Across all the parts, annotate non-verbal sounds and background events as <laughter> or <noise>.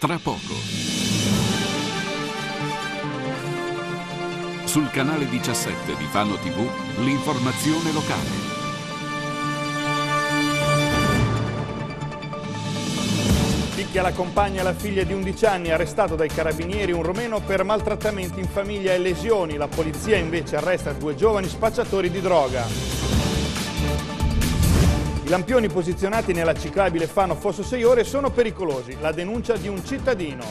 tra poco. Sul canale 17 di Fano TV, l'informazione locale. Picchia la compagna e la figlia di 11 anni, arrestato dai carabinieri un romeno per maltrattamenti in famiglia e lesioni. La polizia invece arresta due giovani spacciatori di droga. I lampioni posizionati nella ciclabile Fano Fosso 6 ore sono pericolosi, la denuncia di un cittadino.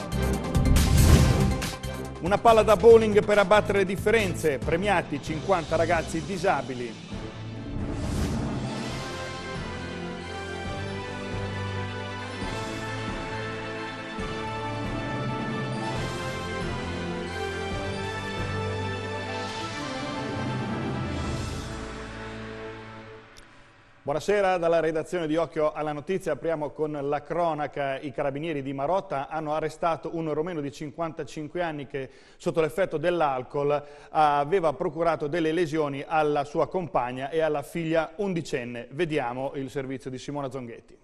Una palla da bowling per abbattere le differenze, premiati 50 ragazzi disabili. Buonasera dalla redazione di Occhio alla Notizia. Apriamo con la cronaca. I carabinieri di Marotta hanno arrestato un romeno di 55 anni che sotto l'effetto dell'alcol aveva procurato delle lesioni alla sua compagna e alla figlia undicenne. Vediamo il servizio di Simona Zonghetti.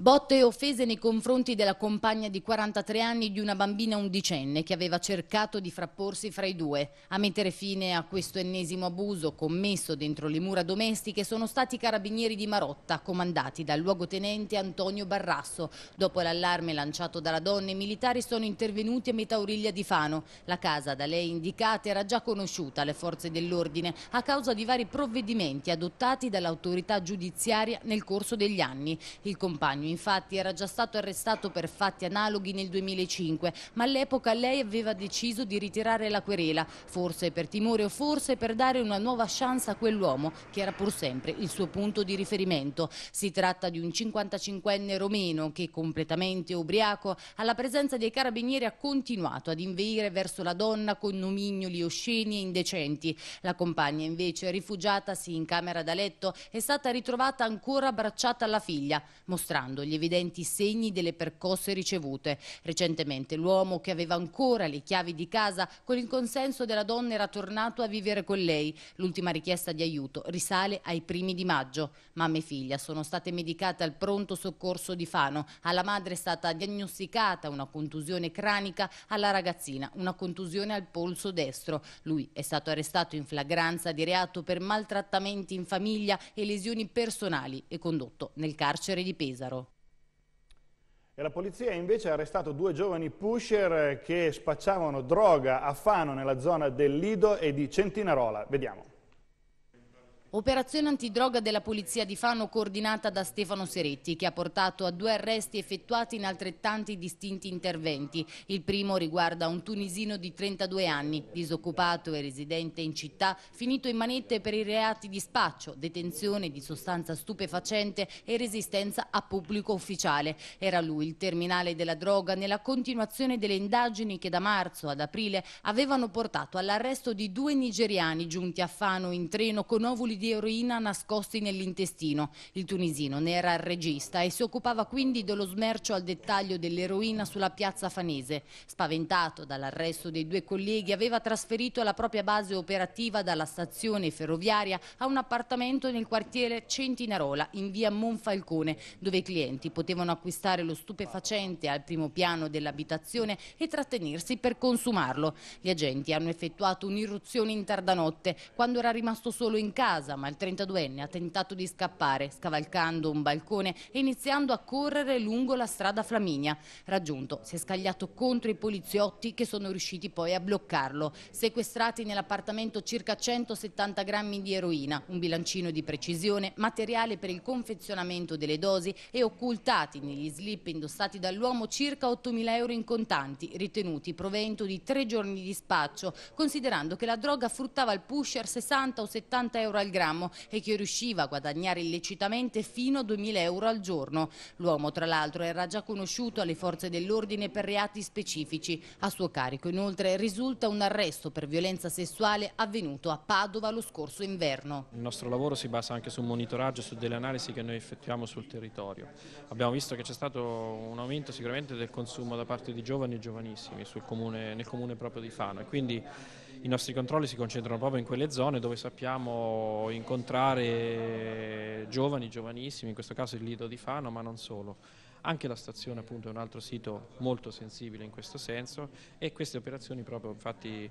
Botte e offese nei confronti della compagna di 43 anni di una bambina undicenne che aveva cercato di frapporsi fra i due. A mettere fine a questo ennesimo abuso commesso dentro le mura domestiche sono stati i carabinieri di Marotta, comandati dal luogotenente Antonio Barrasso. Dopo l'allarme lanciato dalla donna, i militari sono intervenuti a metà origlia di Fano. La casa da lei indicata era già conosciuta alle forze dell'ordine a causa di vari provvedimenti adottati dall'autorità giudiziaria nel corso degli anni. Il compagno infatti era già stato arrestato per fatti analoghi nel 2005, ma all'epoca lei aveva deciso di ritirare la querela, forse per timore o forse per dare una nuova chance a quell'uomo che era pur sempre il suo punto di riferimento. Si tratta di un 55enne romeno che, completamente ubriaco, alla presenza dei carabinieri ha continuato ad inveire verso la donna con nomignoli osceni e indecenti. La compagna invece, rifugiatasi in camera da letto, è stata ritrovata ancora abbracciata alla figlia, mostrando mostrando gli evidenti segni delle percosse ricevute. Recentemente l'uomo che aveva ancora le chiavi di casa con il consenso della donna era tornato a vivere con lei. L'ultima richiesta di aiuto risale ai primi di maggio. Mamma e figlia sono state medicate al pronto soccorso di Fano. Alla madre è stata diagnosticata una contusione cranica, alla ragazzina una contusione al polso destro. Lui è stato arrestato in flagranza di reato per maltrattamenti in famiglia e lesioni personali e condotto nel carcere di Pesaro. E la polizia invece ha arrestato due giovani pusher che spacciavano droga a Fano nella zona del Lido e di Centinarola. Vediamo. Operazione antidroga della Polizia di Fano coordinata da Stefano Seretti che ha portato a due arresti effettuati in altrettanti distinti interventi. Il primo riguarda un tunisino di 32 anni, disoccupato e residente in città, finito in manette per i reati di spaccio, detenzione di sostanza stupefacente e resistenza a pubblico ufficiale. Era lui il terminale della droga nella continuazione delle indagini che da marzo ad aprile avevano portato all'arresto di due nigeriani giunti a Fano in treno con ovuli di eroina nascosti nell'intestino. Il tunisino ne era il regista e si occupava quindi dello smercio al dettaglio dell'eroina sulla piazza Fanese. Spaventato dall'arresto dei due colleghi aveva trasferito la propria base operativa dalla stazione ferroviaria a un appartamento nel quartiere Centinarola in via Monfalcone dove i clienti potevano acquistare lo stupefacente al primo piano dell'abitazione e trattenersi per consumarlo. Gli agenti hanno effettuato un'irruzione in tarda notte quando era rimasto solo in casa casa, ma il 32enne ha tentato di scappare, scavalcando un balcone e iniziando a correre lungo la strada Flaminia. Raggiunto, si è scagliato contro i poliziotti che sono riusciti poi a bloccarlo. Sequestrati nell'appartamento circa 170 grammi di eroina, un bilancino di precisione, materiale per il confezionamento delle dosi e occultati negli slip indossati dall'uomo circa 8.000 euro in contanti, ritenuti provento di tre giorni di spaccio, considerando che la droga fruttava al pusher 60 o 70 euro al grammo grammo e che riusciva a guadagnare illecitamente fino a 2.000 euro al giorno. L'uomo tra l'altro era già conosciuto alle forze dell'ordine per reati specifici. A suo carico inoltre risulta un arresto per violenza sessuale avvenuto a Padova lo scorso inverno. Il nostro lavoro si basa anche su un monitoraggio, su delle analisi che noi effettuiamo sul territorio. Abbiamo visto che c'è stato un aumento sicuramente del consumo da parte di giovani e giovanissimi comune, nel comune proprio di Fano e quindi i nostri controlli si concentrano proprio in quelle zone dove sappiamo incontrare giovani, giovanissimi, in questo caso il Lido di Fano, ma non solo. Anche la stazione appunto, è un altro sito molto sensibile in questo senso e queste operazioni proprio infatti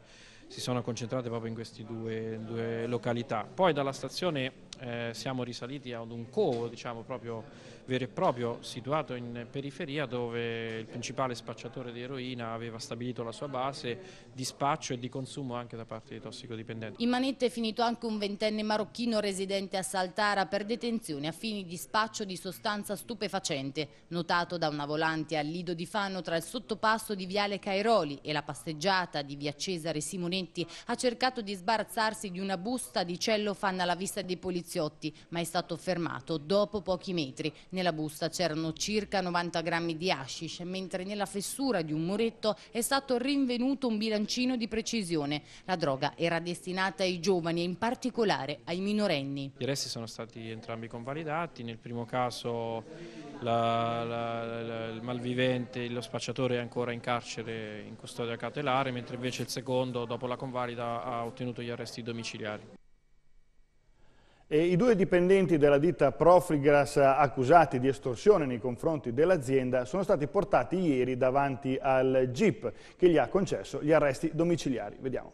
si sono concentrate proprio in queste due, due località. Poi dalla stazione eh, siamo risaliti ad un covo diciamo proprio vero e proprio situato in periferia dove il principale spacciatore di eroina aveva stabilito la sua base di spaccio e di consumo anche da parte dei tossicodipendenti. In manette è finito anche un ventenne marocchino residente a Saltara per detenzione a fini di spaccio di sostanza stupefacente, notato da una volante al Lido di Fano tra il sottopasso di Viale Cairoli e la passeggiata di Via Cesare Simonetti, ha cercato di sbarazzarsi di una busta di cellofanna alla vista dei poliziotti, ma è stato fermato dopo pochi metri. Nella busta c'erano circa 90 grammi di hashish, mentre nella fessura di un muretto è stato rinvenuto un bilancino di precisione. La droga era destinata ai giovani e in particolare ai minorenni. I resti sono stati entrambi convalidati, nel primo caso la, la, la, il malvivente, lo spacciatore è ancora in carcere in custodia cautelare, mentre invece il secondo dopo la convalida ha ottenuto gli arresti domiciliari. E I due dipendenti della ditta Profligras accusati di estorsione nei confronti dell'azienda sono stati portati ieri davanti al GIP che gli ha concesso gli arresti domiciliari. Vediamo.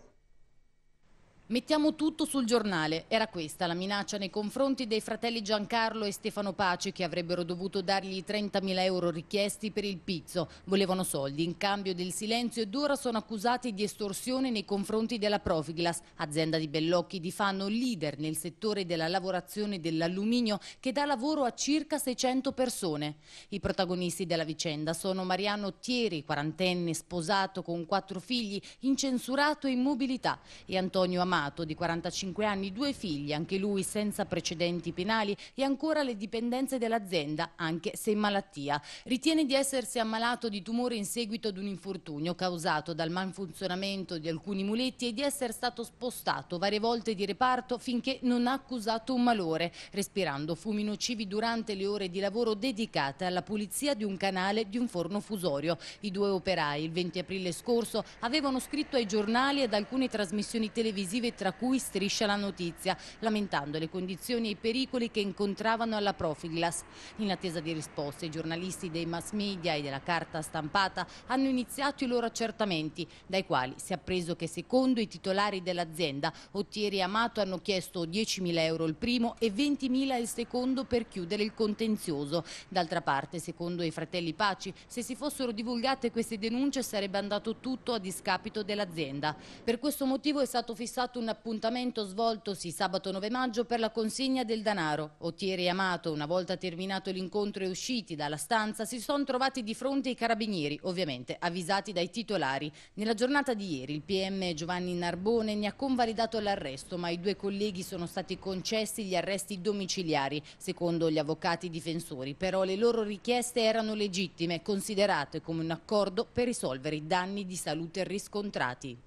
Mettiamo tutto sul giornale. Era questa la minaccia nei confronti dei fratelli Giancarlo e Stefano Paci che avrebbero dovuto dargli 30.000 euro richiesti per il pizzo. Volevano soldi in cambio del silenzio ed ora sono accusati di estorsione nei confronti della Profiglas, azienda di Bellocchi di Fanno leader nel settore della lavorazione dell'alluminio che dà lavoro a circa 600 persone. I protagonisti della vicenda sono Mariano Thieri, quarantenne, sposato con quattro figli, incensurato e in mobilità e Antonio Amato Amato, di 45 anni, due figli, anche lui senza precedenti penali e ancora le dipendenze dell'azienda, anche se in malattia. Ritiene di essersi ammalato di tumore in seguito ad un infortunio causato dal malfunzionamento di alcuni muletti e di essere stato spostato varie volte di reparto finché non ha accusato un malore, respirando fumi nocivi durante le ore di lavoro dedicate alla pulizia di un canale di un forno fusorio. I due operai il 20 aprile scorso avevano scritto ai giornali e ad alcune trasmissioni televisive sportive, tra cui Striscia la Notizia, lamentando le condizioni e i pericoli che incontravano alla Profiglas. In attesa di risposte, i giornalisti dei mass media e della carta stampata hanno iniziato i loro accertamenti, dai quali si è appreso che secondo i titolari dell'azienda, Ottieri e Amato hanno chiesto 10.000 euro il primo e 20.000 il secondo per chiudere il contenzioso. D'altra parte, secondo i fratelli Paci, se si fossero divulgate queste denunce sarebbe andato tutto a discapito dell'azienda. Per questo motivo è stato fissato stato un appuntamento svoltosi sabato 9 maggio per la consegna del danaro. Ottieri e Amato, una volta terminato l'incontro e usciti dalla stanza, si sono trovati di fronte ai carabinieri, ovviamente avvisati dai titolari. Nella giornata di ieri il PM Giovanni Narbone ne ha convalidato l'arresto, ma i due colleghi sono stati concessi gli arresti domiciliari. Secondo gli avvocati difensori, però, le loro richieste erano legittime, considerate come un accordo per risolvere i danni di salute riscontrati.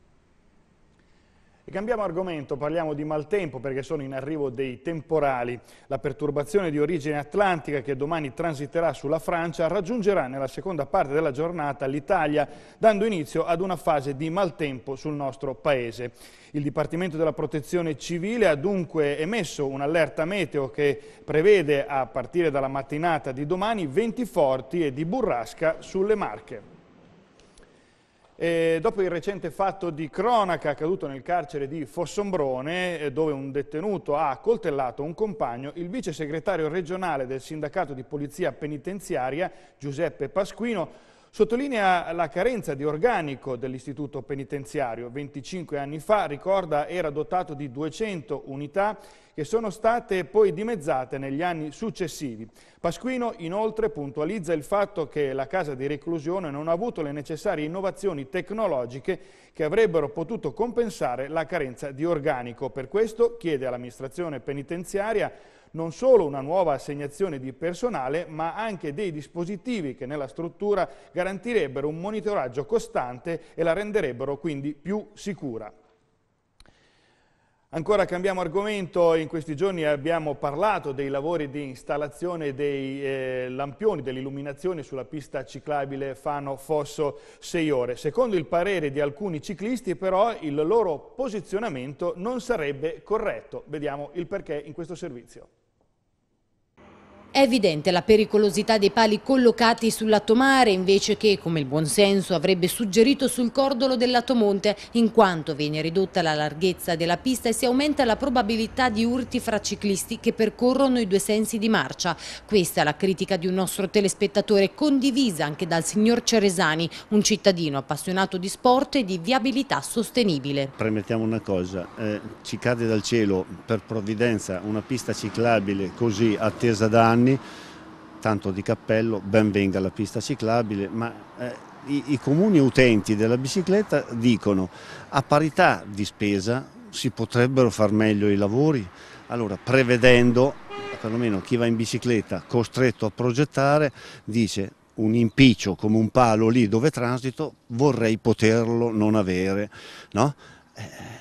E cambiamo argomento, parliamo di maltempo perché sono in arrivo dei temporali. La perturbazione di origine atlantica che domani transiterà sulla Francia raggiungerà nella seconda parte della giornata l'Italia, dando inizio ad una fase di maltempo sul nostro paese. Il Dipartimento della Protezione Civile ha dunque emesso un'allerta meteo che prevede a partire dalla mattinata di domani venti forti e di burrasca sulle Marche. E dopo il recente fatto di cronaca accaduto nel carcere di Fossombrone, eh, dove un detenuto ha coltellato un compagno, il vice segretario regionale del sindacato di polizia penitenziaria, Giuseppe Pasquino, Sottolinea la carenza di organico dell'istituto penitenziario. 25 anni fa, ricorda, era dotato di 200 unità che sono state poi dimezzate negli anni successivi. Pasquino inoltre puntualizza il fatto che la casa di reclusione non ha avuto le necessarie innovazioni tecnologiche che avrebbero potuto compensare la carenza di organico. Per questo chiede all'amministrazione penitenziaria non solo una nuova assegnazione di personale, ma anche dei dispositivi che nella struttura garantirebbero un monitoraggio costante e la renderebbero quindi più sicura. Ancora cambiamo argomento, in questi giorni abbiamo parlato dei lavori di installazione dei eh, lampioni, dell'illuminazione sulla pista ciclabile Fano-Fosso 6 ore. Secondo il parere di alcuni ciclisti però il loro posizionamento non sarebbe corretto. Vediamo il perché in questo servizio. È evidente la pericolosità dei pali collocati sul lato mare, invece che, come il buonsenso avrebbe suggerito, sul cordolo del lato monte, in quanto viene ridotta la larghezza della pista e si aumenta la probabilità di urti fra ciclisti che percorrono i due sensi di marcia. Questa è la critica di un nostro telespettatore, condivisa anche dal signor Ceresani, un cittadino appassionato di sport e di viabilità sostenibile. Premettiamo una cosa, eh, ci cade dal cielo per provvidenza una pista ciclabile così attesa da anni anni, tanto di cappello, ben venga la pista ciclabile, ma eh, i, i comuni utenti della bicicletta dicono a parità di spesa si potrebbero far meglio i lavori, allora prevedendo, perlomeno chi va in bicicletta costretto a progettare, dice un impiccio come un palo lì dove transito vorrei poterlo non avere, no? eh,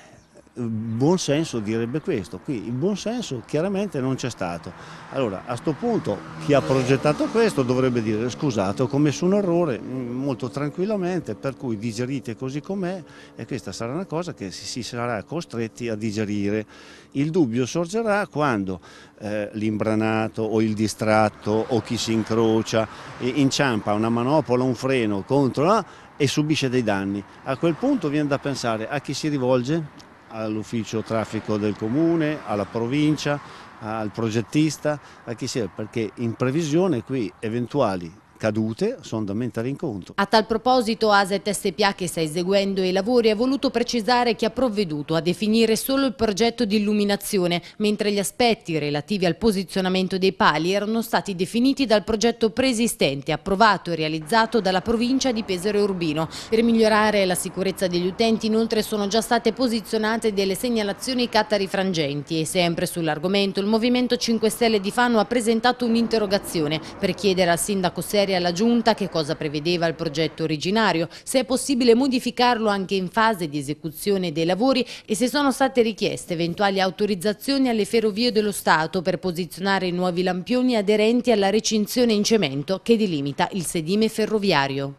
buon senso direbbe questo, qui il buon senso chiaramente non c'è stato. Allora a questo punto chi ha progettato questo dovrebbe dire scusate ho commesso un errore mm, molto tranquillamente per cui digerite così com'è e questa sarà una cosa che si sarà costretti a digerire. Il dubbio sorgerà quando eh, l'imbranato o il distratto o chi si incrocia inciampa una manopola, un freno contro la e subisce dei danni. A quel punto viene da pensare a chi si rivolge, all'ufficio traffico del comune, alla provincia, al progettista, a chi sia, perché in previsione qui eventuali cadute sono da mettere in conto. A tal proposito ASET SPA che sta eseguendo i lavori ha voluto precisare che ha provveduto a definire solo il progetto di illuminazione, mentre gli aspetti relativi al posizionamento dei pali erano stati definiti dal progetto preesistente, approvato e realizzato dalla provincia di Pesaro e Urbino. Per migliorare la sicurezza degli utenti inoltre sono già state posizionate delle segnalazioni cattarifrangenti e sempre sull'argomento il Movimento 5 Stelle di Fano ha presentato un'interrogazione per chiedere al sindaco Seri ieri alla Giunta che cosa prevedeva il progetto originario, se è possibile modificarlo anche in fase di esecuzione dei lavori e se sono state richieste eventuali autorizzazioni alle ferrovie dello Stato per posizionare i nuovi lampioni aderenti alla recinzione in cemento che delimita il sedime ferroviario.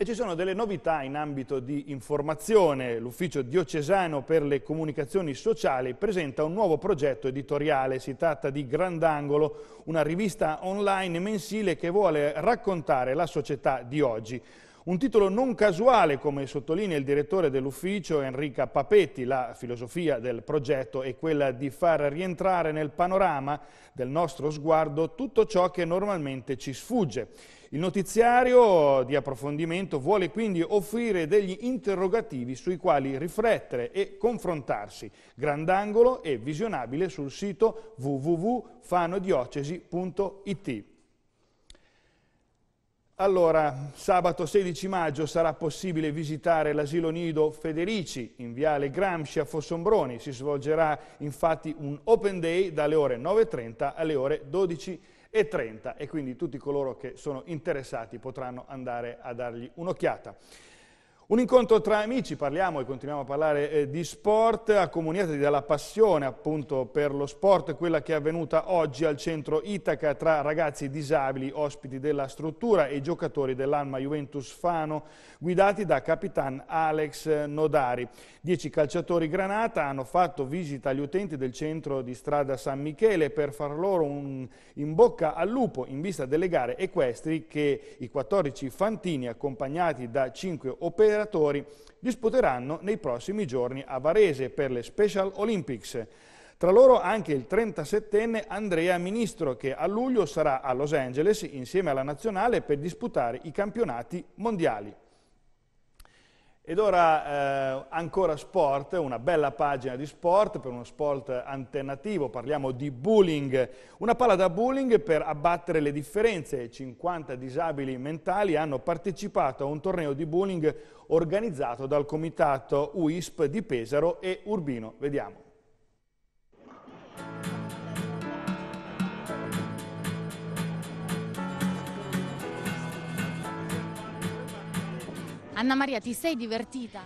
E ci sono delle novità in ambito di informazione. L'Ufficio diocesano per le comunicazioni sociali presenta un nuovo progetto editoriale. Si tratta di Grandangolo, una rivista online mensile che vuole raccontare la società di oggi. Un titolo non casuale, come sottolinea il direttore dell'ufficio Enrica Papetti, la filosofia del progetto è quella di far rientrare nel panorama del nostro sguardo tutto ciò che normalmente ci sfugge. Il notiziario di approfondimento vuole quindi offrire degli interrogativi sui quali riflettere e confrontarsi. Grandangolo e visionabile sul sito www.fanodiocesi.it. Allora, sabato 16 maggio sarà possibile visitare l'asilo nido Federici in Viale Gramsci a Fossombroni. Si svolgerà infatti un open day dalle ore 9.30 alle ore 12.30 e quindi tutti coloro che sono interessati potranno andare a dargli un'occhiata. Un incontro tra amici, parliamo e continuiamo a parlare eh, di sport, accomuniatevi dalla passione appunto per lo sport, quella che è avvenuta oggi al centro Itaca tra ragazzi disabili, ospiti della struttura e giocatori dell'Alma Juventus Fano, guidati da capitan Alex Nodari. Dieci calciatori granata hanno fatto visita agli utenti del centro di strada San Michele per far loro un in bocca al lupo in vista delle gare equestri che i 14 fantini accompagnati da 5 operatori federatori disputeranno nei prossimi giorni a Varese per le Special Olympics. Tra loro anche il 37enne Andrea Ministro che a luglio sarà a Los Angeles insieme alla nazionale per disputare i campionati mondiali. Ed ora eh, ancora sport, una bella pagina di sport per uno sport alternativo, parliamo di bullying, una palla da bullying per abbattere le differenze. 50 disabili mentali hanno partecipato a un torneo di bullying organizzato dal comitato UISP di Pesaro e Urbino. Vediamo. Anna Maria, ti sei divertita?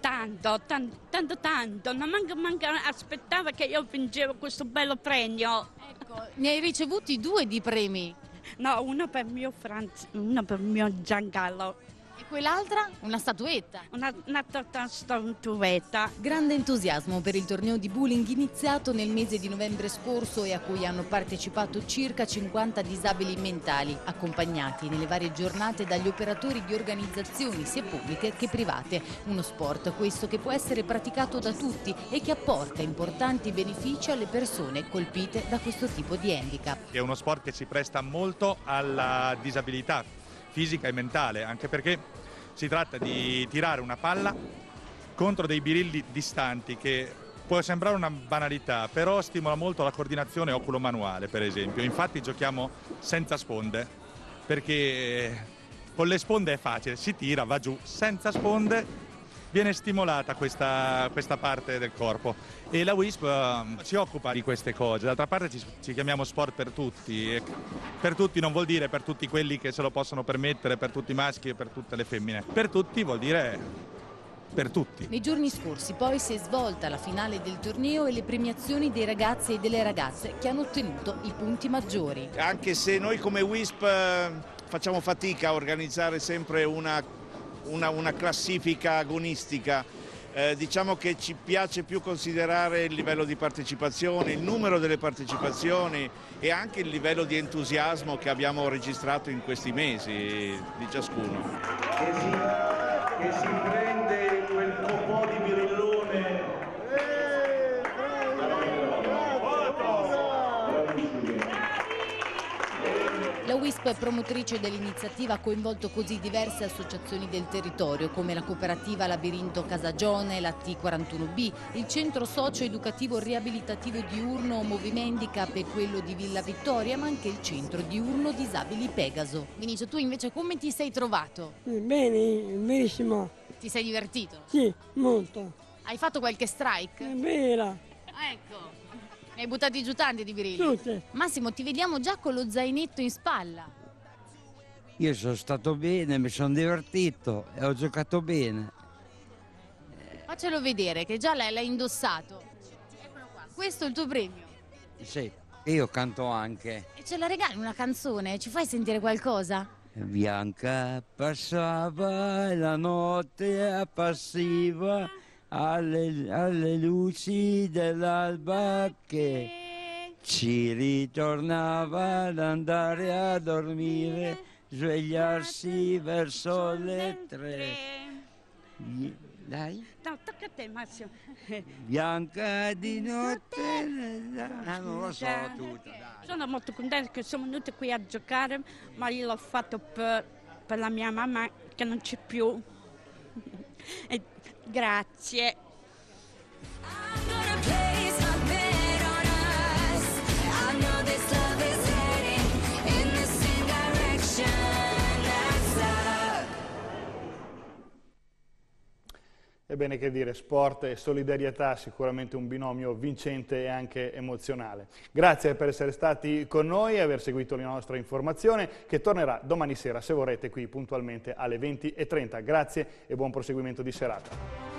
Tanto, tanto, tanto, tanto. Non manca, manca, aspettava che io vincevo questo bello premio. Ecco, ne hai ricevuti due di premi. No, uno per mio Franz, uno per mio Giancarlo. E quell'altra? Una statuetta. Una, una statuetta. Grande entusiasmo per il torneo di bowling iniziato nel mese di novembre scorso e a cui hanno partecipato circa 50 disabili mentali, accompagnati nelle varie giornate dagli operatori di organizzazioni sia pubbliche che private. Uno sport questo che può essere praticato da tutti e che apporta importanti benefici alle persone colpite da questo tipo di handicap. È uno sport che si presta molto alla disabilità fisica e mentale, anche perché si tratta di tirare una palla contro dei birilli distanti che può sembrare una banalità, però stimola molto la coordinazione oculomanuale, per esempio. Infatti giochiamo senza sponde, perché con le sponde è facile, si tira, va giù, senza sponde viene stimolata questa, questa parte del corpo e la WISP uh, ehm, si occupa di queste cose. D'altra parte ci, ci, chiamiamo sport per tutti e per tutti non vuol dire per tutti quelli che se lo possono permettere, per tutti i maschi e per tutte le femmine. Per tutti vuol dire per tutti. Nei giorni scorsi poi si è svolta la finale del torneo e le premiazioni dei ragazzi e delle ragazze che hanno ottenuto i punti maggiori. Anche se noi come WISP ehm, facciamo fatica a organizzare sempre una una, una classifica agonistica. Eh, diciamo che ci piace più considerare il livello di partecipazione, il numero delle partecipazioni e anche il livello di entusiasmo che abbiamo registrato in questi mesi di ciascuno. Che si, che si prende quel po' di mirillone. WISP, promotrice dell'iniziativa, ha coinvolto così diverse associazioni del territorio come la cooperativa Labirinto Casagione, la T41B, il centro socio-educativo riabilitativo diurno Movimendicap e quello di Villa Vittoria, ma anche il centro diurno disabili Pegaso. Vinicio, tu invece come ti sei trovato? Bene, benissimo. Ti sei divertito? Sì, molto. Hai fatto qualche strike? Vera. Ecco. Ne hai buttati giù tanti di birilli? Tutte. Massimo, ti vediamo già con lo zainetto in spalla. Io sono stato bene, mi sono divertito e ho giocato bene. Faccelo vedere, che già l'hai, indossato. Eccolo qua. Questo è il tuo premio. Sì, io canto anche. E ce la regali una canzone? Ci fai sentire qualcosa? Bianca passava la notte passiva alle, alle luci dell'alba che ci ritornava ad andare a dormire, svegliarsi verso le tre. Dai. No, tocca a te Massimo. Bianca di notte. Ah, non lo so tutto. dai. Sono molto contenta che sono venuta qui a giocare, ma io l'ho fatto per, per la mia mamma che non c'è più. <laughs> E Grazie. Ebbene, che dire, sport e solidarietà, sicuramente un binomio vincente e anche emozionale. Grazie per essere stati con noi e aver seguito la nostra informazione, che tornerà domani sera, se vorrete, qui puntualmente alle 20.30. Grazie e buon proseguimento di serata.